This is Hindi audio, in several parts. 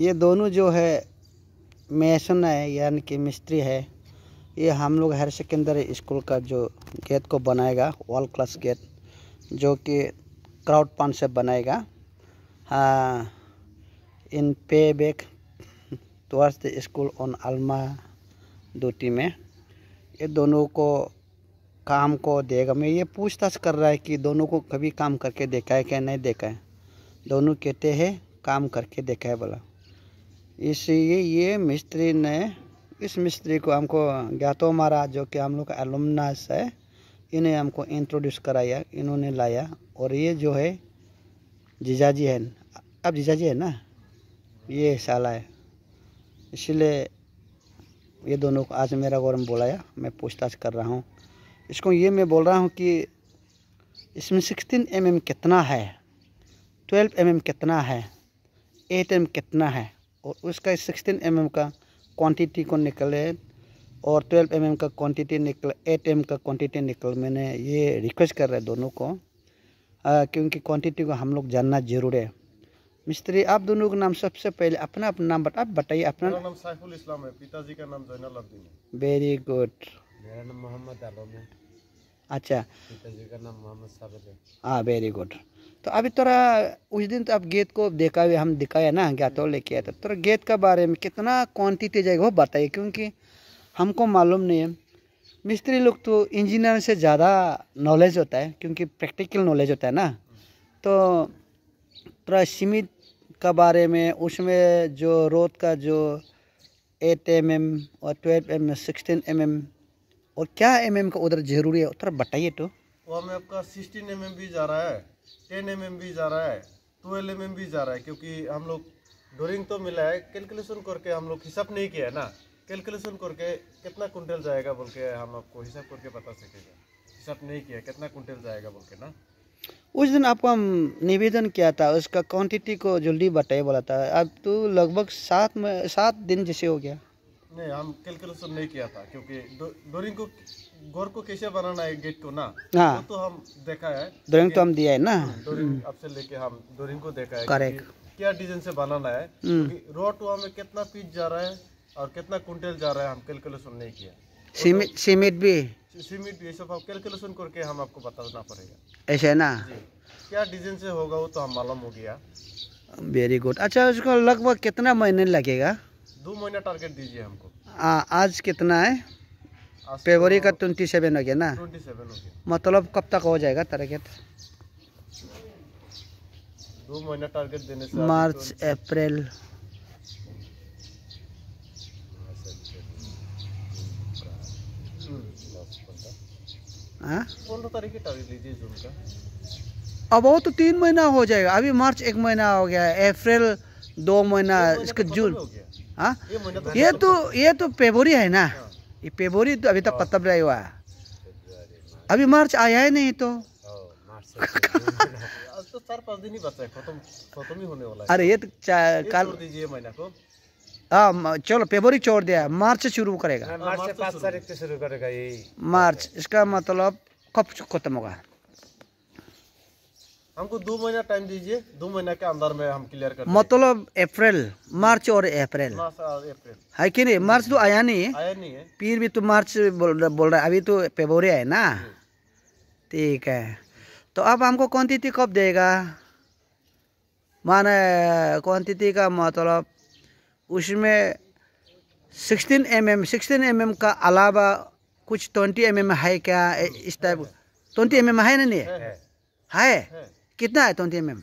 ये दोनों जो है मेसन है यानी कि मिस्त्री है ये हम लोग हर सेकेंडरी स्कूल का जो गेट को बनाएगा वर्ल्ड क्लास गेट जो कि क्राउड पान से बनाएगा हाँ in pay back towards the school on alma duty में ये दोनों को काम को देगा मैं ये पूछताछ कर रहा है कि दोनों को कभी काम करके देखा है क्या नहीं देखा है दोनों कहते हैं काम करके देखा है बोला इसी ये मिस्त्री ने इस मिस्त्री को हमको ज्ञातो महाराज जो कि हम लोग का एलुमनास है इन्हें हमको इंट्रोड्यूस कराया इन्होंने लाया और ये जो है जीजा जी है अब जीजा जी है ना ये साला है इसलिए ये दोनों को आज मेरा गौरम बुलाया मैं पूछताछ कर रहा हूँ इसको ये मैं बोल रहा हूँ कि इसमें सिक्सटीन एम एम कितना है ट्वेल्व एम एम कितना है एट एम कितना है और उसका सिक्सटीन एम mm का क्वांटिटी को निकले और ट्वेल्व एम mm का क्वांटिटी निकल एट एम mm का क्वांटिटी निकल मैंने ये रिक्वेस्ट कर रहा है दोनों को आ, क्योंकि क्वांटिटी को हम लोग जानना जरूर है मिस्त्री आप दोनों का नाम सबसे पहले अपना अपना नाम बता आप बताइए अपना नाम साइफुल इस्लाम है पिताजी का नाम जैनल वेरी गुड मेरा नाम मोहम्मद आलम है अच्छा हाँ वेरी गुड तो अभी तोरा उस दिन तो आप गेंद को देखा हुए हम दिखाया ना क्या तो लेके आया था तोरा गेंद के बारे में कितना क्वान्टिटी जाएगा वो बताइए क्योंकि हमको मालूम नहीं है मिस्त्री लोग तो इंजीनियर से ज़्यादा नॉलेज होता है क्योंकि प्रैक्टिकल नॉलेज होता है ना तो थोड़ा सीमित का बारे में उसमें जो रोड का जो एट एम एम और twelve M M sixteen M M और क्या एम एम का उधर जरूरी है उधर बताइए तो वो हमें आपका सिक्सटीन एम भी जा रहा है टेन एम भी जा रहा है ट्वेल्व एम भी जा रहा है क्योंकि हम लोग डोरिंग तो मिला है कैलकुलेशन करके हम लोग हिसाब नहीं किया है ना कैलकुलेशन करके कितना कुंटल जाएगा बोल के हम आपको हिसाब करके बता सकेगा हिसाब नहीं किया कितना कुंटल जाएगा बोल के ना उस दिन आपको हम निवेदन किया था उसका क्वांटिटी को जल्दी बताइए बोला था अब तो लगभग सात में सात दिन जैसे हो गया नहीं हम कैलकुलेशन नहीं किया था क्योंकि डोरिंग को गोर को कैसे बनाना है गेट को ना हाँ। तो, तो हम देखा है डोरिंग तो हम दिया है ना डोरिंग हाँ, आपसे हम्म। लेके हम डोरिंग को देखा है करेक्ट क्या डिजाइन से बनाना है रोड हम्म। टू हमें कितना पीस जा रहा है और कितना कुंटल जा रहा है हम कैलकुलेशन नहीं किया सीमेंट सीमेंट तो भी सीमेंट भी सब कैलकुलेशन करके हम आपको बताना पड़ेगा ऐसे है ना क्या डिजाइन से होगा वो तो हम मालूम हो गया वेरी गुड अच्छा उसको लगभग कितना महीने लगेगा दो महीना टारगेट दीजिए हमको आ, आज कितना है फेबरी तो का ट्वेंटी सेवन हो गया ना ट्वेंटी सेवन हो गया मतलब कब तक हो जाएगा टारगेट दो महीना टारगेट देने से मार्च तो- अप्रैल हाँ? जून का अब वो तो तीन महीना हो जाएगा अभी मार्च एक महीना हो गया अप्रैल दो महीना इसके तो जून हाँ ये तो, तो, तो ये तो पेबोरी है ना हाँ। ये पेबोरी तो अभी तक खत्म रहे हुआ अभी मार्च आया ही नहीं तो, हाँ, तो- चार पाँच दिन ही बचा है खत्म खत्म ही होने वाला है अरे ये तो कल दीजिए हाँ, चलो फेबरी छोड़ दिया मार्च शुरू करेगा मार्च से पाँच तारीख से शुरू करेगा ये मार्च इसका मतलब कब खत्म होगा हमको दो महीना टाइम दीजिए दो महीना के अंदर में हम क्लियर कर मतलब अप्रैल मार्च और अप्रैल है कि नहीं मार्च तो आया नहीं आया नहीं है फिर भी तो मार्च बोल बोल रहा है अभी तो फेबोरी है ना हम्म। ठीक है तो अब हमको कौन तिथि कब देगा माने कौन तिथि का मतलब उसमें sixteen M M sixteen M M का अलावा कुछ ट्वेंटी एम एम है क्या इस टाइप ट्वेंटी एम एम है ना नहीं है, है? है? कितना है तोंदिया मैम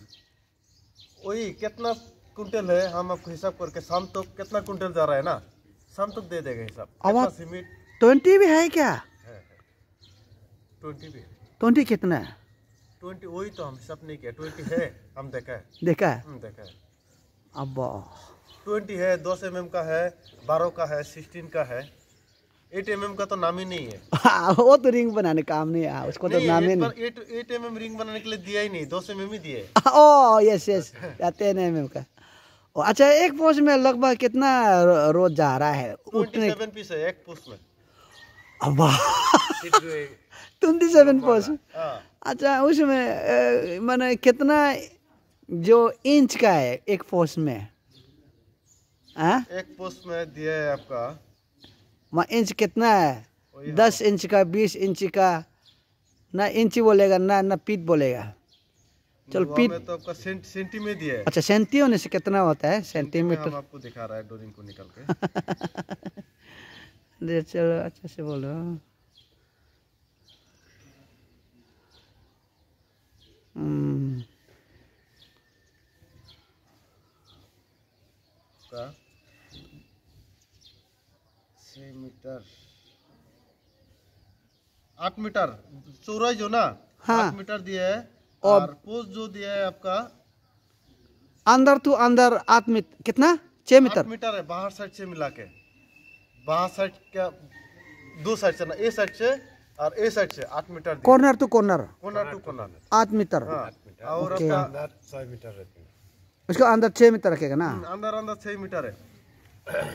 वही कितना कुंटल है हम आपको हिसाब करके शाम तक तो कितना कुंटल जा रहा है ना शाम तक तो दे देगा हिसाब सीमेंट ट्वेंटी भी है क्या ट्वेंटी भी ट्वेंटी कितना है ट्वेंटी वही तो हम हिसाब नहीं किया ट्वेंटी है हम देखा है देखा है देखा है अब ट्वेंटी है दस एम का है बारह का है सिक्सटीन का है एटीएमएम का तो नाम ही नहीं है हाँ, वो तो रिंग बनाने काम नहीं है उसको तो नहीं, तो नाम ही नहीं एटीएमएम रिंग बनाने के लिए दिया ही नहीं दो सौ एम ही दिए oh yes yes ten M का अच्छा एक पोस्ट में लगभग कितना रोज जा रहा है उठने पीस है एक पोस्ट में अब ट्वेंटी सेवन पोस्ट अच्छा उसमें मैंने कितना जो इंच का है एक पोस्ट में आ? हाँ? एक पोस्ट में दिया है आपका वहाँ इंच कितना है दस इंच का बीस इंच का ना इंच बोलेगा ना ना पीट बोलेगा चलो पीट तो आपका सेंट, सेंटी में दिया है अच्छा सेंटी होने से कितना होता है सेंटीमीटर हम आपको दिखा रहा है डोरिंग को निकल के चलो अच्छा से बोलो हम्म। का अस्सी मीटर आठ मीटर चौराई जो ना हाँ आठ मीटर दिया है और, और पोस्ट जो दिया है आपका अंदर टू अंदर आठ मीटर कितना छः मीटर मीटर है बाहर साइड से मिला के बाहर साइड क्या दो साइड से ना ए साइड से और ए साइड से आठ metre corner to corner corner to corner आठ मीटर और अंदर छः मीटर उसका अंदर छः मीटर रखेगा ना अंदर अंदर छः मीटर है